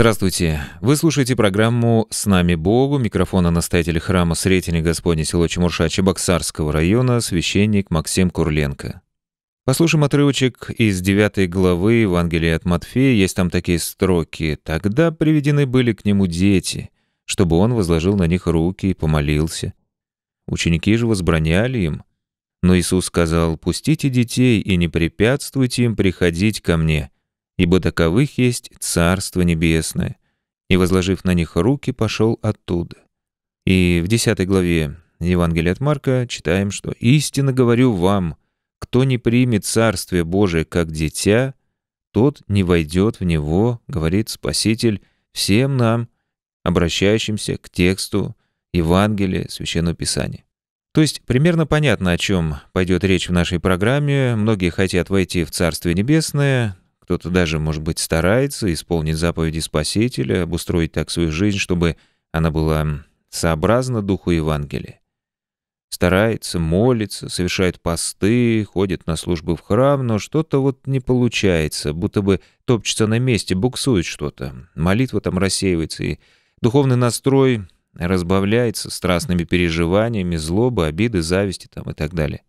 Здравствуйте. Вы слушаете программу «С нами Богу». Микрофона настоятеля храма Сретения Господня село Чемурша Чебоксарского района священник Максим Курленко. Послушаем отрывочек из 9 главы Евангелия от Матфея. Есть там такие строки. «Тогда приведены были к нему дети, чтобы он возложил на них руки и помолился. Ученики же возбраняли им. Но Иисус сказал, «Пустите детей и не препятствуйте им приходить ко мне» ибо таковых есть Царство Небесное, и, возложив на них руки, пошел оттуда. И в 10 главе Евангелия от Марка читаем, что «Истинно говорю вам, кто не примет Царствие Божие как дитя, тот не войдет в него», говорит Спаситель, всем нам, обращающимся к тексту Евангелия Священного Писания. То есть примерно понятно, о чем пойдет речь в нашей программе. Многие хотят войти в Царствие Небесное, кто-то даже, может быть, старается исполнить заповеди Спасителя, обустроить так свою жизнь, чтобы она была сообразна Духу Евангелия. Старается, молится, совершает посты, ходит на службы в храм, но что-то вот не получается, будто бы топчется на месте, буксует что-то. Молитва там рассеивается, и духовный настрой разбавляется страстными переживаниями, злобы, обиды, зависти там и так далее.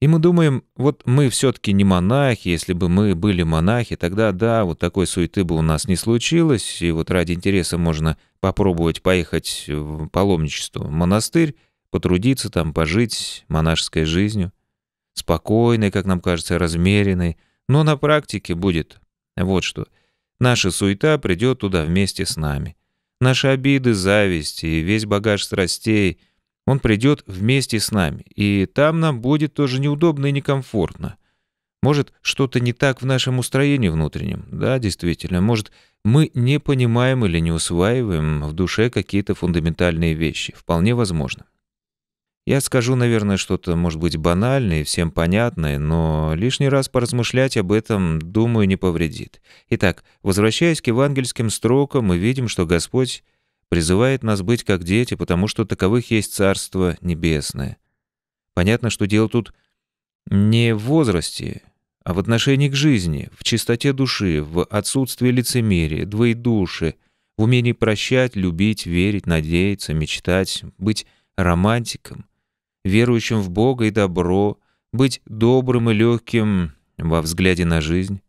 И мы думаем, вот мы все-таки не монахи, если бы мы были монахи, тогда да, вот такой суеты бы у нас не случилось, и вот ради интереса можно попробовать поехать в паломничество, в монастырь, потрудиться там, пожить монашеской жизнью, спокойной, как нам кажется, размеренной, но на практике будет вот что. Наша суета придет туда вместе с нами. Наши обиды, зависть и весь багаж страстей — он придет вместе с нами, и там нам будет тоже неудобно и некомфортно. Может, что-то не так в нашем устроении внутреннем. Да, действительно, может, мы не понимаем или не усваиваем в душе какие-то фундаментальные вещи. Вполне возможно. Я скажу, наверное, что-то, может быть, банальное и всем понятное, но лишний раз поразмышлять об этом, думаю, не повредит. Итак, возвращаясь к евангельским строкам, мы видим, что Господь призывает нас быть как дети, потому что таковых есть Царство Небесное. Понятно, что дело тут не в возрасте, а в отношении к жизни, в чистоте души, в отсутствии лицемерия, двоедуши, в умении прощать, любить, верить, надеяться, мечтать, быть романтиком, верующим в Бога и добро, быть добрым и легким во взгляде на жизнь,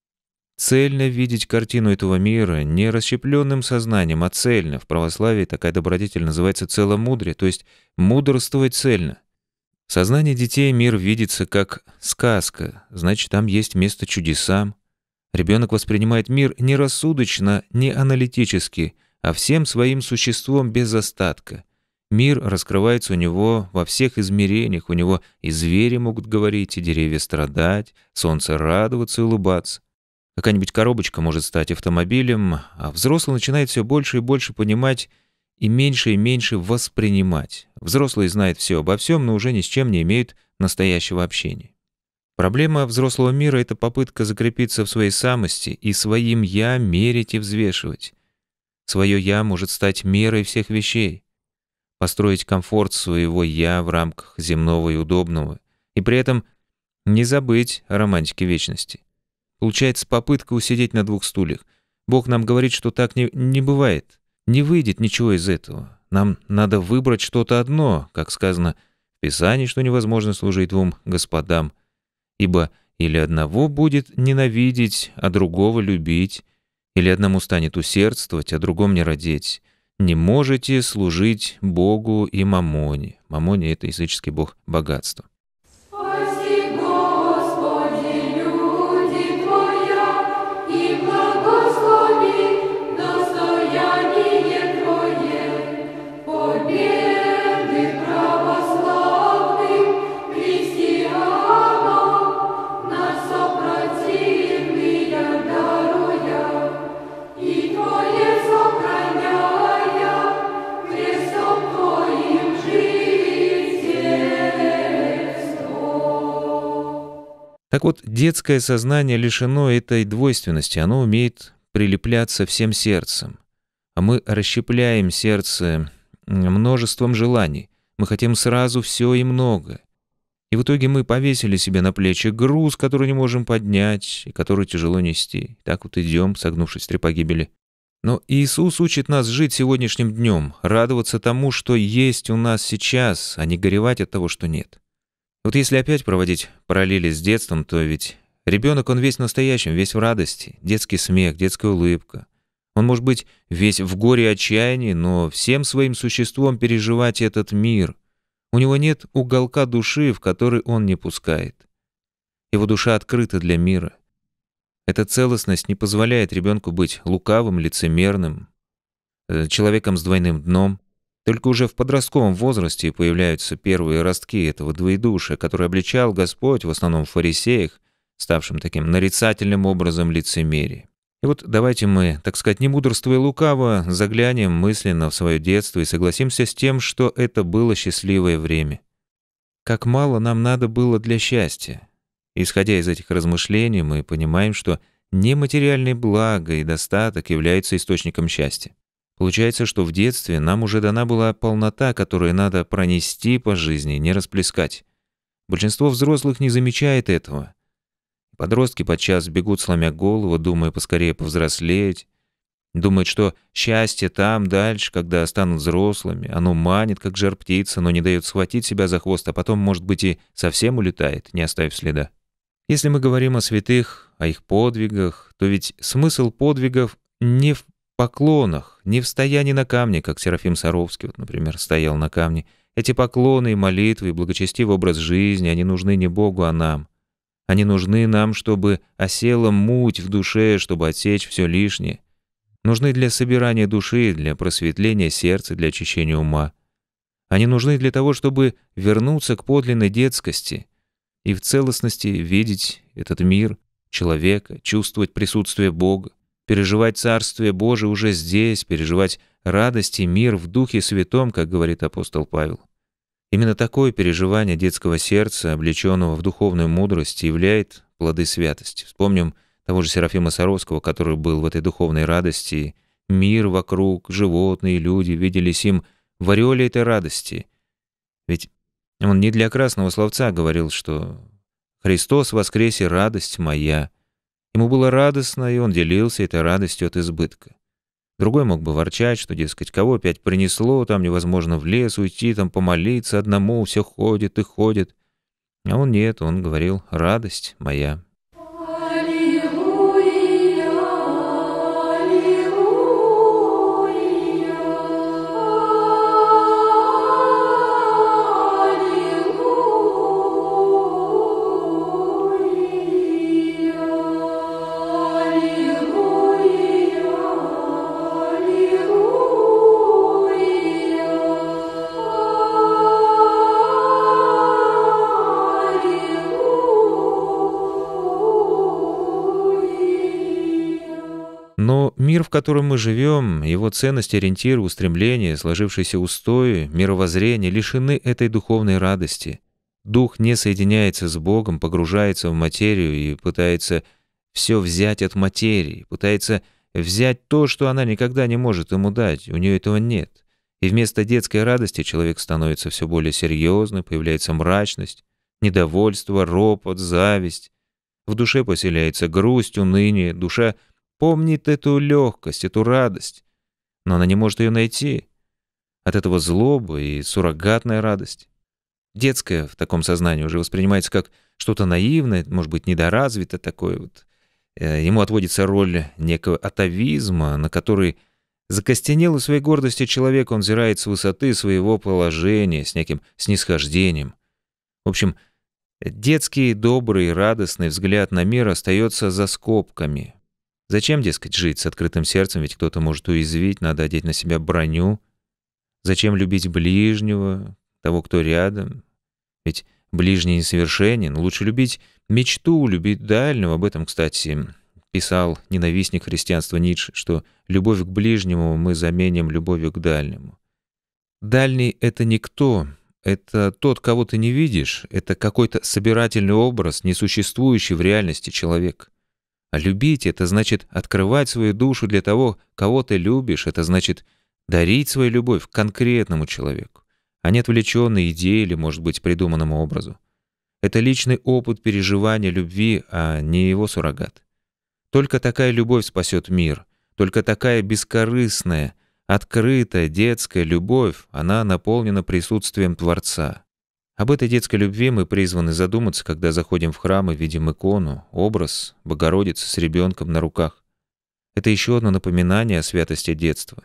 Цельно видеть картину этого мира не расщепленным сознанием, а цельно. В православии такая добродетель называется целомудрие, то есть мудрствовать цельно. В сознании детей мир видится как сказка, значит, там есть место чудесам. Ребенок воспринимает мир не рассудочно, не аналитически, а всем своим существом без остатка. Мир раскрывается у него во всех измерениях, у него и звери могут говорить, и деревья страдать, солнце радоваться и улыбаться. Какая-нибудь коробочка может стать автомобилем, а взрослый начинает все больше и больше понимать и меньше и меньше воспринимать. Взрослый знает все обо всем, но уже ни с чем не имеет настоящего общения. Проблема взрослого мира — это попытка закрепиться в своей самости и своим «я» мерить и взвешивать. Своё «я» может стать мерой всех вещей. Построить комфорт своего «я» в рамках земного и удобного, и при этом не забыть о романтике вечности. Получается попытка усидеть на двух стульях. Бог нам говорит, что так не, не бывает. Не выйдет ничего из этого. Нам надо выбрать что-то одно, как сказано в Писании, что невозможно служить двум господам. Ибо или одного будет ненавидеть, а другого любить, или одному станет усердствовать, а другому не родить. Не можете служить Богу и Мамоне. Мамоне — это языческий бог богатства. Так вот, детское сознание лишено этой двойственности, оно умеет прилепляться всем сердцем. А мы расщепляем сердце множеством желаний. Мы хотим сразу все и много. И в итоге мы повесили себе на плечи груз, который не можем поднять и который тяжело нести. Так вот идем, согнувшись три погибели. Но Иисус учит нас жить сегодняшним днем, радоваться тому, что есть у нас сейчас, а не горевать от того, что нет. Вот если опять проводить параллели с детством, то ведь ребенок он весь настоящим, весь в радости, детский смех, детская улыбка. Он может быть весь в горе и отчаянии, но всем своим существом переживать этот мир. У него нет уголка души, в который он не пускает. Его душа открыта для мира. Эта целостность не позволяет ребенку быть лукавым, лицемерным, э, человеком с двойным дном. Только уже в подростковом возрасте появляются первые ростки этого двоедушия, который обличал Господь в основном в фарисеях, ставшим таким нарицательным образом лицемерия. И вот давайте мы, так сказать, не мудрствуя лукаво, заглянем мысленно в свое детство и согласимся с тем, что это было счастливое время. Как мало нам надо было для счастья. Исходя из этих размышлений, мы понимаем, что нематериальные блага и достаток являются источником счастья. Получается, что в детстве нам уже дана была полнота, которую надо пронести по жизни, не расплескать. Большинство взрослых не замечает этого. Подростки подчас бегут, сломя голову, думая поскорее повзрослеть. Думают, что счастье там, дальше, когда станут взрослыми. Оно манит, как жар птица, но не дает схватить себя за хвост, а потом, может быть, и совсем улетает, не оставив следа. Если мы говорим о святых, о их подвигах, то ведь смысл подвигов не в поклонах, не в стоянии на камне, как Серафим Саровский, вот, например, стоял на камне. Эти поклоны и молитвы, и благочестивый образ жизни, они нужны не Богу, а нам. Они нужны нам, чтобы осела муть в душе, чтобы отсечь все лишнее. Нужны для собирания души, для просветления сердца, для очищения ума. Они нужны для того, чтобы вернуться к подлинной детскости и в целостности видеть этот мир, человека, чувствовать присутствие Бога переживать Царствие Божие уже здесь, переживать радость и мир в Духе Святом, как говорит апостол Павел. Именно такое переживание детского сердца, облеченного в духовную мудрость, являет плоды святости. Вспомним того же Серафима Саровского, который был в этой духовной радости. Мир вокруг, животные, люди виделись им в ореоле этой радости. Ведь он не для красного словца говорил, что «Христос воскресе радость моя». Ему было радостно, и он делился этой радостью от избытка. Другой мог бы ворчать, что, дескать, кого опять принесло, там невозможно в лес уйти, там помолиться одному, все ходит и ходит. А он нет, он говорил «радость моя». мир, в котором мы живем, его ценности, ориентиры, устремления, сложившиеся устои, мировоззрение лишены этой духовной радости. Дух не соединяется с Богом, погружается в материю и пытается все взять от материи, пытается взять то, что она никогда не может ему дать, у нее этого нет. И вместо детской радости человек становится все более серьезным, появляется мрачность, недовольство, ропот, зависть. В душе поселяется грусть, уныние, душа – помнит эту легкость, эту радость, но она не может ее найти. От этого злоба и суррогатная радость. Детская в таком сознании уже воспринимается как что-то наивное, может быть, недоразвитое такое вот. Э, ему отводится роль некого атовизма, на который закостенел закостенелый своей гордости человек, он взирает с высоты своего положения, с неким снисхождением. В общем, детский, добрый, радостный взгляд на мир остается за скобками, Зачем, дескать, жить с открытым сердцем, ведь кто-то может уязвить, надо одеть на себя броню. Зачем любить ближнего, того, кто рядом? Ведь ближний несовершенен, лучше любить мечту, любить дальнего. Об этом, кстати, писал ненавистник христианства Ницше, что любовь к ближнему мы заменим любовью к дальнему. Дальний — это никто, это тот, кого ты не видишь, это какой-то собирательный образ, несуществующий в реальности человек. А любить — это значит открывать свою душу для того, кого ты любишь. Это значит дарить свою любовь конкретному человеку, а не отвлеченной идее или, может быть, придуманному образу. Это личный опыт переживания любви, а не его суррогат. Только такая любовь спасет мир. Только такая бескорыстная, открытая, детская любовь, она наполнена присутствием Творца — об этой детской любви мы призваны задуматься, когда заходим в храм и видим икону, образ, Богородицы с ребенком на руках. Это еще одно напоминание о святости детства.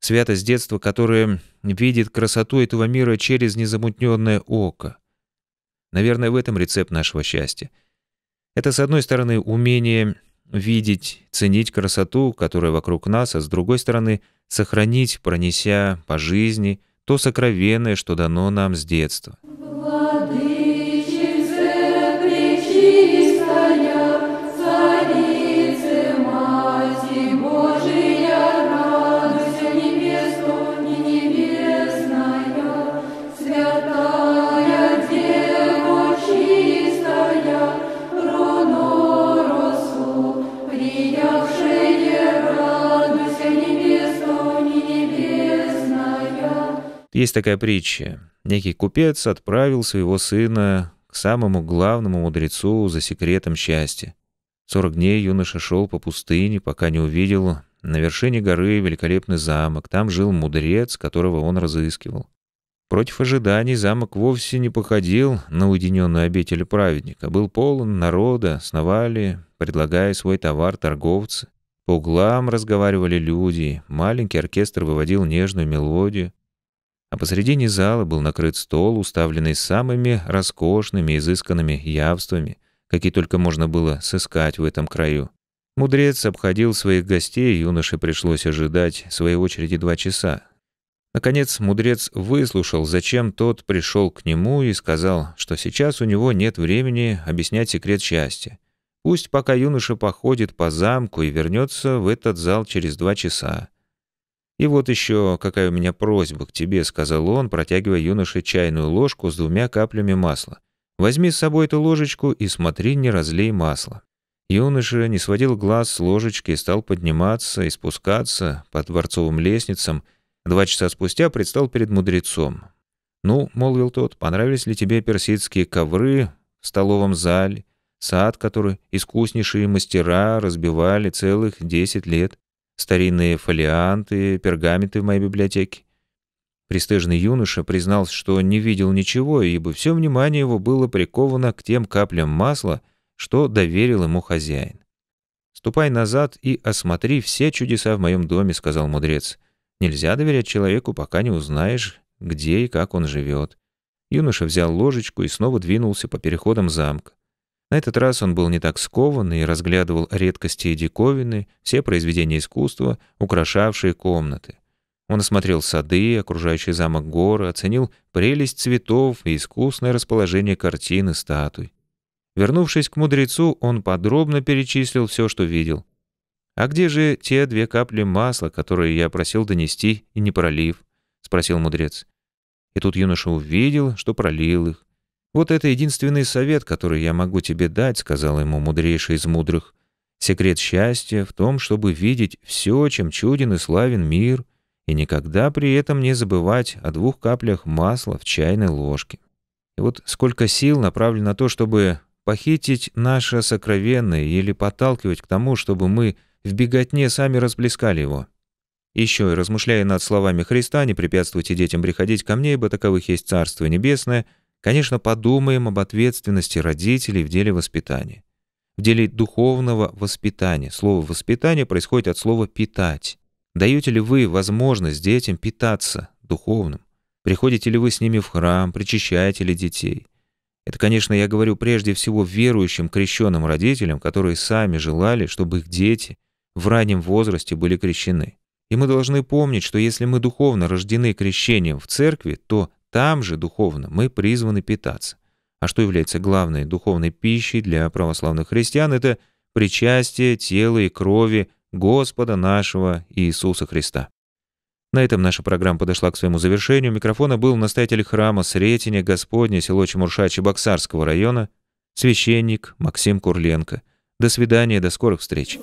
Святость детства, которое видит красоту этого мира через незамутненное око. Наверное, в этом рецепт нашего счастья. Это, с одной стороны, умение видеть, ценить красоту, которая вокруг нас, а с другой стороны, сохранить, пронеся по жизни, то сокровенное, что дано нам с детства. Есть такая притча. Некий купец отправил своего сына к самому главному мудрецу за секретом счастья. Сорок дней юноша шел по пустыне, пока не увидел на вершине горы великолепный замок. Там жил мудрец, которого он разыскивал. Против ожиданий замок вовсе не походил на уединенную обитель праведника. Был полон народа, сновали, предлагая свой товар торговцы. По углам разговаривали люди, маленький оркестр выводил нежную мелодию а посредине зала был накрыт стол, уставленный самыми роскошными, изысканными явствами, какие только можно было сыскать в этом краю. Мудрец обходил своих гостей, юноше пришлось ожидать своей очереди два часа. Наконец мудрец выслушал, зачем тот пришел к нему и сказал, что сейчас у него нет времени объяснять секрет счастья. Пусть пока юноша походит по замку и вернется в этот зал через два часа. И вот еще какая у меня просьба к тебе, сказал он, протягивая юноше чайную ложку с двумя каплями масла. Возьми с собой эту ложечку и смотри, не разлей масло. Юноша не сводил глаз с ложечки и стал подниматься и спускаться по дворцовым лестницам. Два часа спустя предстал перед мудрецом. «Ну, — молвил тот, — понравились ли тебе персидские ковры в столовом зале, сад, который искуснейшие мастера разбивали целых десять лет?» старинные фолианты, пергаменты в моей библиотеке. Престижный юноша признался, что не видел ничего, ибо все внимание его было приковано к тем каплям масла, что доверил ему хозяин. «Ступай назад и осмотри все чудеса в моем доме», — сказал мудрец. «Нельзя доверять человеку, пока не узнаешь, где и как он живет». Юноша взял ложечку и снова двинулся по переходам замка. На этот раз он был не так скован и разглядывал редкости и диковины, все произведения искусства, украшавшие комнаты. Он осмотрел сады, окружающий замок горы, оценил прелесть цветов и искусное расположение картин и статуй. Вернувшись к мудрецу, он подробно перечислил все, что видел. «А где же те две капли масла, которые я просил донести и не пролив?» — спросил мудрец. И тут юноша увидел, что пролил их. «Вот это единственный совет, который я могу тебе дать», — сказал ему мудрейший из мудрых. «Секрет счастья в том, чтобы видеть все, чем чуден и славен мир, и никогда при этом не забывать о двух каплях масла в чайной ложке. И вот сколько сил направлено на то, чтобы похитить наше сокровенное или подталкивать к тому, чтобы мы в беготне сами расплескали его». Еще и размышляя над словами Христа, не препятствуйте детям приходить ко мне, ибо таковых есть Царство Небесное — Конечно, подумаем об ответственности родителей в деле воспитания. В деле духовного воспитания. Слово «воспитание» происходит от слова «питать». Даете ли вы возможность детям питаться духовным? Приходите ли вы с ними в храм, причащаете ли детей? Это, конечно, я говорю прежде всего верующим крещенным родителям, которые сами желали, чтобы их дети в раннем возрасте были крещены. И мы должны помнить, что если мы духовно рождены крещением в церкви, то там же, духовно, мы призваны питаться. А что является главной духовной пищей для православных христиан, это причастие тела и крови Господа нашего Иисуса Христа. На этом наша программа подошла к своему завершению. микрофона был настоятель храма Сретения Господня, село Чемурша Чебоксарского района, священник Максим Курленко. До свидания, до скорых встреч.